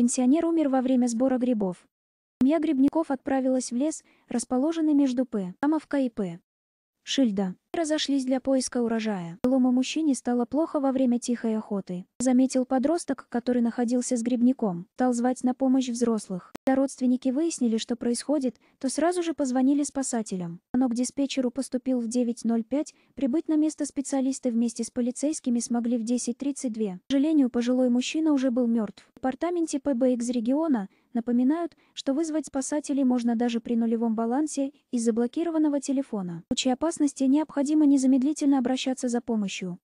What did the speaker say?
Пенсионер умер во время сбора грибов. Семья Грибников отправилась в лес, расположенный между П. Амовка и П. Шильда. Разошлись для поиска урожая. Лома мужчине стало плохо во время тихой охоты. Заметил подросток, который находился с грибником. Стал звать на помощь взрослых. Когда родственники выяснили, что происходит, то сразу же позвонили спасателям. Но к диспетчеру поступил в 9.05, прибыть на место специалисты вместе с полицейскими смогли в 10.32. К сожалению, пожилой мужчина уже был мертв. В департаменте ПБХ региона – напоминают, что вызвать спасателей можно даже при нулевом балансе из заблокированного телефона. В случае опасности необходимо незамедлительно обращаться за помощью.